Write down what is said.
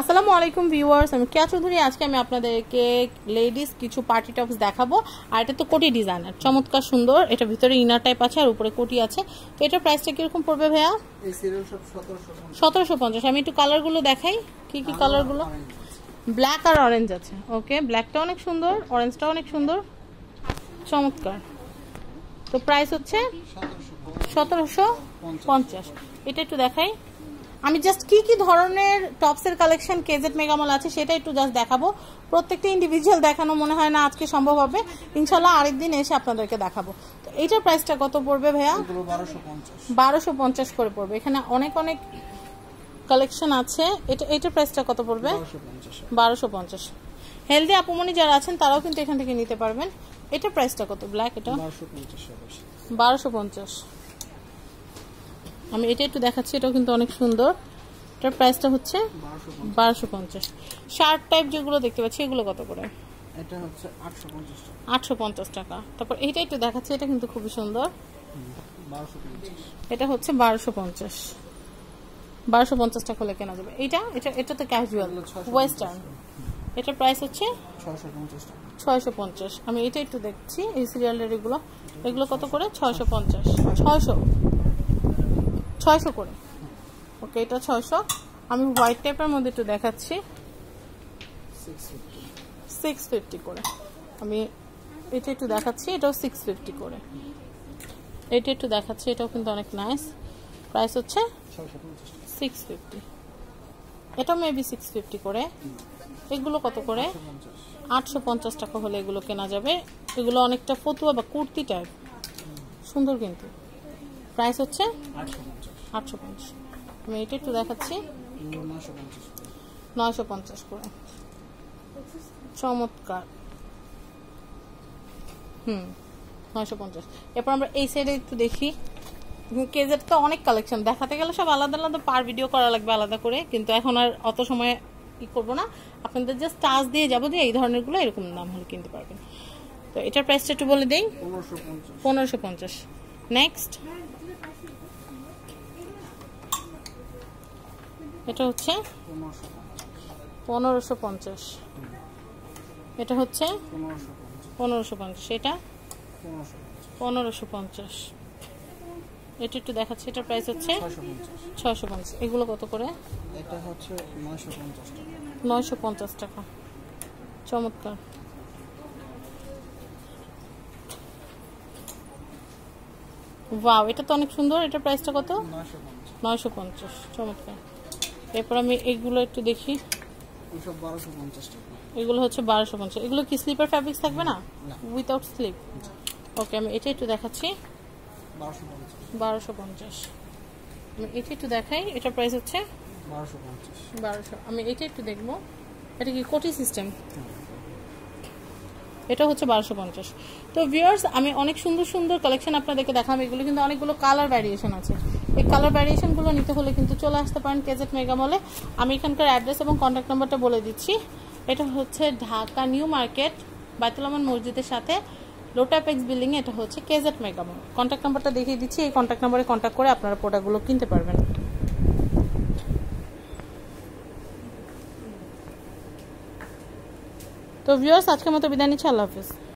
আসসালামু আলাইকুম ভিউয়ার্স আমি ক্যা চৌধুরী আজকে আমি আপনাদেরকে লেডিস কিছু পার্টি টপস দেখাবো আর এটা তো কোটি ডিজাইনার চমৎকার সুন্দর এটা ভিতরে ইনার টাইপ আছে আর উপরে কোটি আছে তো এটার প্রাইসটা কীরকম পড়বে ভাইয়া সতেরোশো পঞ্চাশ আমি একটু কালারগুলো দেখাই কি কি কালারগুলো ব্ল্যাক আর অরেঞ্জ আছে ওকে ব্ল্যাকটা অনেক সুন্দর অরেঞ্জটা অনেক সুন্দর চমৎকার তো প্রাইস হচ্ছে সতেরোশো পঞ্চাশ এটা একটু দেখাই আমি জাস্ট কি কি ধরনের টপসের কালেকশন কেজেট মেগামল আছে সেটা একটু জাস্ট দেখাবো প্রত্যেকটা ইন্ডিভিজুয়াল দেখানো মনে হয় না আজকে সম্ভব হবে ইনশাল্লাহ আরেক দিন এসে আপনাদেরকে দেখাবো তো এইটার প্রাইসটা কত পড়বে ভাইয়া বারোশো পঞ্চাশ করে পড়বে এখানে অনেক অনেক কালেকশন আছে এটা এটার প্রাইসটা কত পড়বে বারোশো পঞ্চাশ হেলদি আপুমনি যারা আছেন তারাও কিন্তু এখান থেকে নিতে পারবেন এটা প্রাইসটা কত ব্ল্যাক এটা বারোশো পঞ্চাশ আমি এটা একটু দেখাচ্ছি এটাও কিন্তু অনেক সুন্দর এটার প্রাইসটা হচ্ছে বারোশো পঞ্চাশ শার্ট টাইপ যেগুলো দেখতে পাচ্ছি এগুলো কত করে এটা হচ্ছে আটশো পঞ্চাশ টাকা তারপর এইটা একটু দেখাচ্ছি এটা কিন্তু খুবই সুন্দর এটা হচ্ছে বারোশো পঞ্চাশ বারোশো পঞ্চাশ টাকা হলে কেনা যাবে এটা এটা এটা তো ক্যাজুয়াল ওয়েস্টার্ন এটার প্রাইস হচ্ছে ছয়শো পঞ্চাশ আমি এটা একটু দেখছি এই সিরিয়ালের এগুলো এগুলো কত করে ছয়শো পঞ্চাশ ছয়শো ছয়শো করে ওকে এটা ছয়শো আমি হোয়াইট টাইপের মধ্যে একটু দেখাচ্ছি সিক্স ফিফটি করে আমি এটা একটু দেখাচ্ছি এটাও সিক্স ফিফটি করে এটা একটু দেখাচ্ছি এটাও কিন্তু অনেক নাইস প্রাইস হচ্ছে সিক্স ফিফটি এটাও মেবি সিক্স ফিফটি করে এগুলো কত করে আটশো পঞ্চাশ টাকা হলে এগুলো কেনা যাবে এগুলো অনেকটা ফতুয়া বা কুর্তি টাইপ সুন্দর কিন্তু প্রাইস হচ্ছে আটশো আটশো পঞ্চাশ আমি একটু দেখাচ্ছি পঞ্চাশ করে চমৎকার হুম পঞ্চাশ এরপর আমরা এই একটু দেখি তো অনেক কালেকশন দেখাতে গেলে সব আলাদা আলাদা পার ভিডিও করা লাগবে আলাদা করে কিন্তু এখন আর অত সময় ই করবো না আপনাদের জাস্ট টাচ দিয়ে যাবো দিয়ে এই ধরনেরগুলো এরকম দাম হলে কিনতে পারবেন তো এটার প্রাইসটা একটু বলে দিই পনেরোশো পঞ্চাশ নেক্সট এটা হচ্ছে পনেরোশো পঞ্চাশ এটা হচ্ছে পনেরোশো পঞ্চাশ এটা পনেরোশো পঞ্চাশ এটা একটু দেখাচ্ছি এটার প্রাইস হচ্ছে ছয়শো পঞ্চাশ এগুলো কত করে এটা হচ্ছে নয়শো পঞ্চাশ টাকা চমৎকার ওয়াও এটা তো অনেক সুন্দর এটার প্রাইসটা কত নয়শো পঞ্চাশ চমৎকার এরপর আমি এগুলো একটু দেখি এগুলো হচ্ছে বারোশো পঞ্চাশ এগুলো কি স্লিপার ফ্যাব্রিক থাকবে না উইথাউট স্লিপ ওকে আমি এটা একটু দেখাচ্ছি বারোশো পঞ্চাশ আমি এটা একটু দেখাই এটার প্রাইস হচ্ছে বারোশো আমি এটা একটু দেখবো এটা কি কোটি সিস্টেম এটা হচ্ছে বারোশো পঞ্চাশ তো ভিউয়ার্স আমি অনেক সুন্দর সুন্দর কালেকশন আপনাদেরকে দেখাম এগুলো কিন্তু অনেকগুলো কালার ভ্যারিয়েশন আছে এই কালার ভ্যারিয়েশনগুলো নিতে হলে কিন্তু চলে আসতে পারেন কেজেট মেগামলে আমি এখানকার অ্যাড্রেস এবং কন্ট্যাক্ট নাম্বারটা বলে দিচ্ছি এটা হচ্ছে ঢাকা নিউ মার্কেট বাইতুলামান মসজিদের সাথে লোটাপেক্স বিল্ডিংয়ে এটা হচ্ছে কেজেট মেগামল কন্ট্যাক্ট নাম্বারটা দেখিয়ে দিচ্ছি এই কন্ট্যাক্ট নাম্বারে কন্ট্যাক্ট করে আপনারা প্রোডাক্টগুলো কিনতে পারবেন তো ভিউয়ার্স আজকের মতো বিদায় নিচ্ছি আল্লাহ হাফিজ